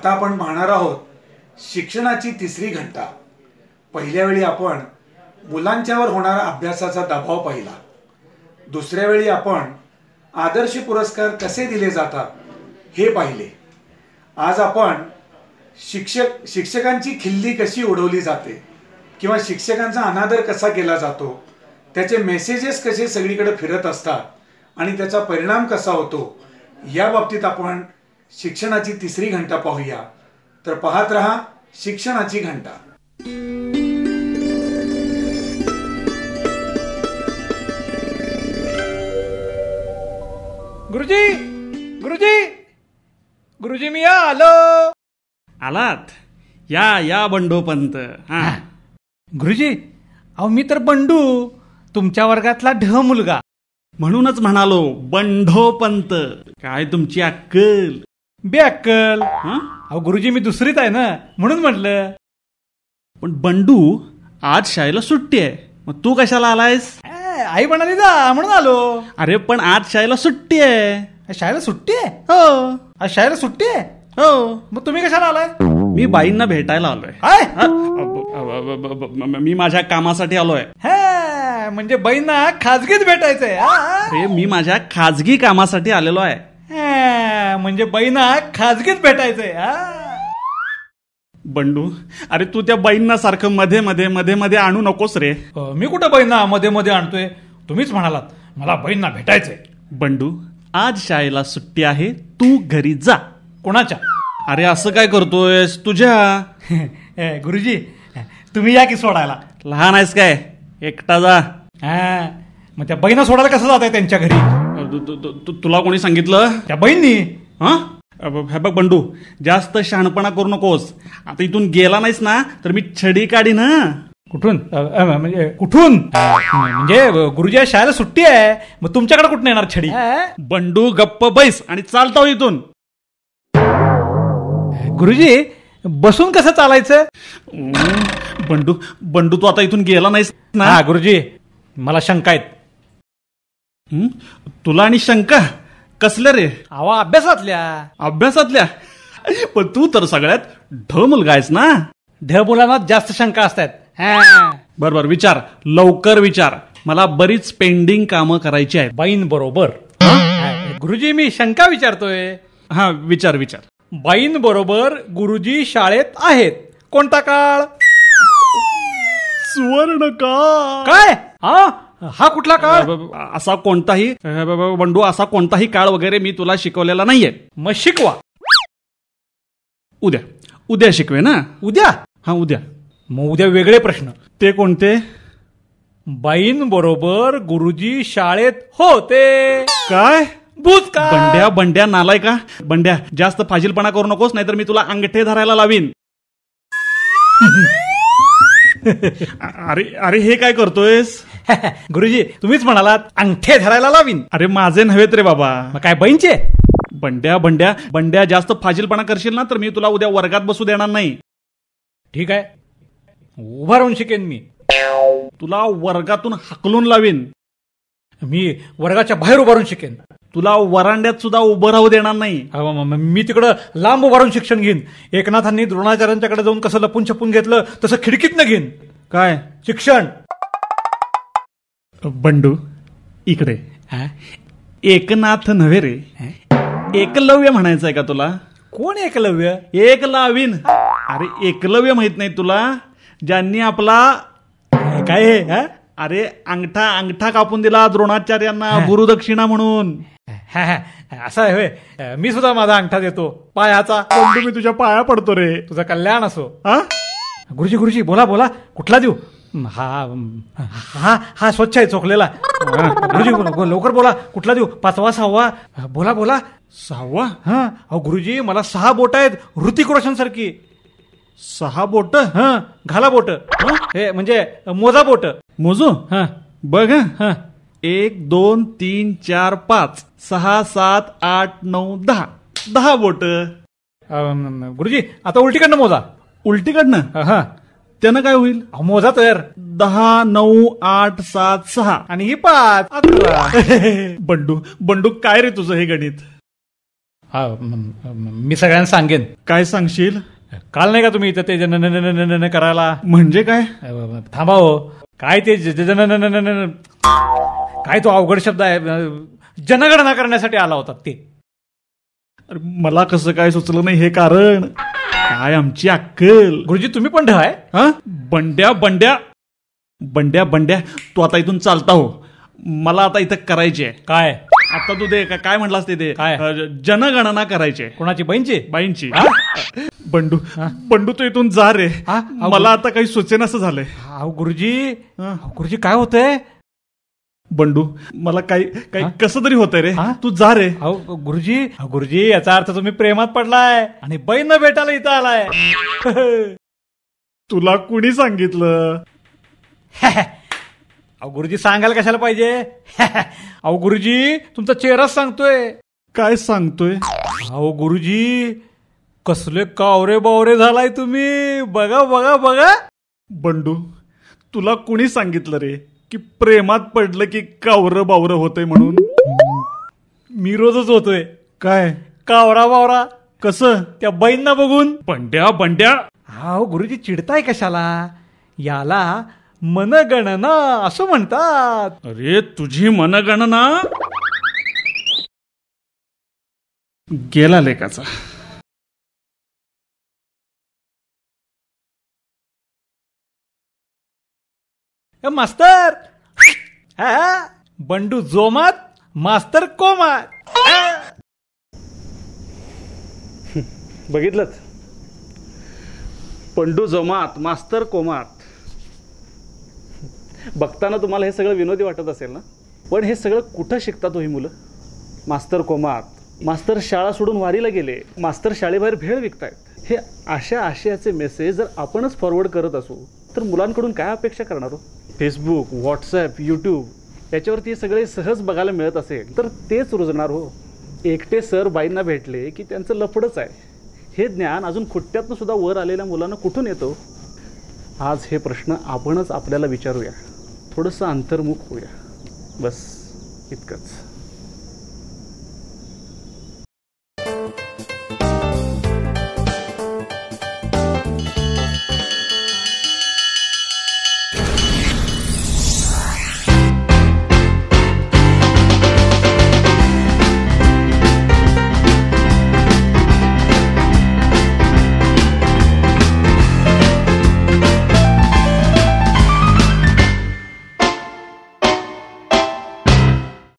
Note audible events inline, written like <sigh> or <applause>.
आता आपण पाहणार आहोत शिक्षणाची तिसरी घंटा पहिल्या वेळी आपण मुलांच्यावर होणारा अभ्यासाचा दबाव पाहिला दुसऱ्या वेळी आपण आदर्श पुरस्कार कसे दिले जातात हे पाहिले आज आपण शिक्षक शिक्षकांची खिल्ली कशी उडवली जाते किंवा शिक्षकांचा अनादर कसा केला जातो त्याचे मेसेजेस कसे सगळीकडे फिरत असतात आणि त्याचा परिणाम कसा होतो या बाबतीत आपण शिक्षणाची तिसरी घंटा पाहूया तर पाहत रहा शिक्षणाची घंटा गुरुजी गुरुजी गुरुजी मी आलो आलात या या बंडोपंत हा गुरुजी अहो मी तर बंडू तुमच्या वर्गातला ढ मुलगा म्हणूनच म्हणालो बंडोपंत काय तुमची अक्कल बे अक्कल अहो गुरुजी मी दुसरीच आहे ना म्हणून म्हटलं पण बंडू आज शाळेला सुट्टी आहे मग तू कशाला आलायस आई म्हणाली जा म्हणून आलो अरे पण आज शाळेला सुट्टी आहे शाळेला सुट्टी आहे हो आज शाळेला सुट्टी आहे हो मग तुम्ही कशाला आलाय मी बाईंना भेटायला आलोय मी माझ्या कामासाठी आलोय म्हणजे बाईंना खाजगीच भेटायचंय मी माझ्या खाजगी कामासाठी आलेलो आहे म्हणजे बहिणा खाजगीत भेटायचंय हा बंडू अरे तू त्या बहिणा सारखं मध्ये मध्ये मध्ये मध्ये आणू नकोस रे मी कुठं बहिणा मध्ये मध्ये आणतोय तुम्हीच म्हणालात मला बहिणना भेटायचंय बंडू आज शाळेला सुट्टी आहे तू घरी जा कोणाच्या अरे असं काय करतोयस तुझ्या <laughs> गुरुजी तुम्ही या की सोडायला लहान आहेस काय एकटा जा हा मग त्या बहिणा सोडायला कसं जात त्यांच्या घरी तुला कोणी सांगितलं त्या बहिणी हा हे बघ बंडू जास्त शहाणपणा करू नकोस आता इथून गेला नाहीस ना तर मी छडी काढी ना कुठून म्हणजे कुठून म्हणजे गुरुजी शाळेला सुट्टी आहे मग तुमच्याकडे कुठून येणार छडी बंडू गप्प बैस आणि चालतो इथून गुरुजी बसून कसं चालायचं बंडू बंडू तू आता इथून गेला नाहीस ना गुरुजी मला शंका आहेत तुला आणि शंका कसलं रे आवा अभ्यासातल्या अभ्यासातल्या <laughs> पण तू तर सगळ्यात ढ मुलगा आहेस ना ढ मुलांना जास्त शंका असतात बरोबर विचार लवकर विचार मला बरीच पेंडिंग कामं करायची आहे बाईन बरोबर गुरुजी मी शंका विचारतोय हा विचार विचार बाईन बरोबर गुरुजी शाळेत आहेत कोणता काळ सुवर्ण काय हा हा कुठला काळ असा कोणताही बंडू असा कोणताही काळ वगैरे मी तुला शिकवलेला नाहीये मग शिकवा उद्या उद्या शिकवे ना उद्या हा उद्या मग उद्या वेगळे प्रश्न ते कोणते बाईन बरोबर गुरुजी शाळेत होते काय का बंड्या बंड्या नालाय का बंड्या जास्त फाजीलपणा करू नकोस नाहीतर मी तुला अंगठे धरायला लावीन <laughs> अरे अरे हे काय करतोयस <laughs> गुरुजी तुम्हीच म्हणालात अंगठे धरायला लावीन अरे माझे नव्हेत रे बाबा काय बहीणचे बंड्या बंड्या बंड्या जास्त फाजीलपणा करशील ना तर मी तुला उद्या वर्गात बसू देणार नाही ठीक आहे उभा राहून शिकेन मी तुला वर्गातून हाकलून लावीन मी वर्गाच्या बाहेर उभारून शिकेन तुला वरांड्यात सुद्धा उभं राहू देणार नाही मी तिकडं लांब उभारून शिक्षण घेईन एकनाथांनी द्रोणाचार्यांच्याकडे जाऊन कसं लपून छपून घेतलं तसं न घेईन काय शिक्षण बंडू इकडे एकनाथ नव्हे रे एकलव्य म्हणायचंय का तुला कोण एकलव्य एकलावीन अरे एकलव्य माहित नाही तुला ज्यांनी आपला काय हे अरे अंगठा अंगठा कापून दिला द्रोणाचार्यांना गुरुदक्षिणा म्हणून हा, हा, असं आहे मी सुद्धा माझा अंगठा देतो पायाचा मी तुझ्या पाया पडतो रे तुझं कल्याण असो हा गुरुजी गुरुजी बोला बोला कुठला देऊ हा हा हा स्वच्छ आहे चोखलेला गुरुजी लवकर बोला कुठला देऊ पाचवा सहावा बोला बोला सहावा हा अहो गुरुजी मला सहा बोट आहेत ऋतिक रोशन सारखी सहा बोट हा घाला बोट हे म्हणजे मोजा बोट मोजू हा बघ हा एक दोन तीन चार पाच सहा सात आठ नऊ दहा दहा बोट गुरुजी आता उलटीकडनं मोजा उलटीकडनं हा त्यानं काय होईल मोजा तयार दहा नऊ आठ सात सहा आणि ही पाच अकरा <laughs> बंडू बंडू काय रे तुझं हे गणित हा मी सगळ्यांना सांगेन काय सांगशील काल नाही का तुम्ही ते जन करायला म्हणजे काय थांबाव हो. काय ते जन- काय तो अवघड शब्द आहे जनगणना करण्यासाठी आला होता ते मला कसं काय सुचलं नाही हे कारण काय आमची अक्कल गुरुजी तुम्ही पण ढाय बंड्या बंड्या बंड्या बंड्या तू आता इथून चालता हो मला आता इथं करायचे काय आता तू दे काय म्हटलास ते दे काय? जनगणना करायचे कोणाची बहीणची बाईंची बंडू बंडू तू इथून जा रे मला आता काही सुचेन असं झालंय गुरुजी गुरुजी काय होतंय बंडू मला काही काही कसं तरी होतंय रे तू जा रे अहो गुरुजी गुरुजी याचा अर्थ तुम्ही प्रेमात पडलाय आणि बहीण भेटायला इथं आलाय <laughs> तुला कुणी सांगितलं <laughs> अहो गुरुजी सांगायला कशाला पाहिजे <laughs> अहो गुरुजी तुमचा चेहराच सांगतोय काय सांगतोय अहो गुरुजी कसले कावरे बावरे झालाय तुम्ही बघा बघा बघा बंडू तुला कुणी सांगितलं रे कि प्रेमात पडलं की कावर बावर होतय म्हणून मी रोजच होतोय काय कावरा बावरा कस त्या ना बघून बंड्या बंड्या हा गुरुजी चिडताय कशाला याला मनगणना असं म्हणतात अरे तुझी मनगणना गेला लेखाचा मास्तर हा बंडू जोमात मास्तर कोमात बघितलंच पंडू जोमात मास्तर कोमात बघताना तुम्हाला हे सगळं विनोदी वाटत असेल ना पण हे सगळं कुठं शिकतात हो ही मुलं मास्तर कोमात मास्तर शाळा सोडून वारीला गेले मास्तर शाळेबाहेर भेळ विकतायत हे अशा आशयाचे मेसेज जर आपणच फॉरवर्ड करत असू तर मुलांकडून काय अपेक्षा करणार हो फेसबुक व्हॉट्सॲप यूट्यूब याच्यावरती सगळे सहज बघायला मिळत असेल तर तेच रुजणार हो एकटे सर बाईंना भेटले की त्यांचं लफडच आहे हे ज्ञान अजून खुट्ट्यातनं सुद्धा वर आलेल्या मुलांना कुठून येतो हो? आज हे प्रश्न आपणच आपल्याला विचारूया थोडंसं अंतर्मुख होऊया बस इतकंच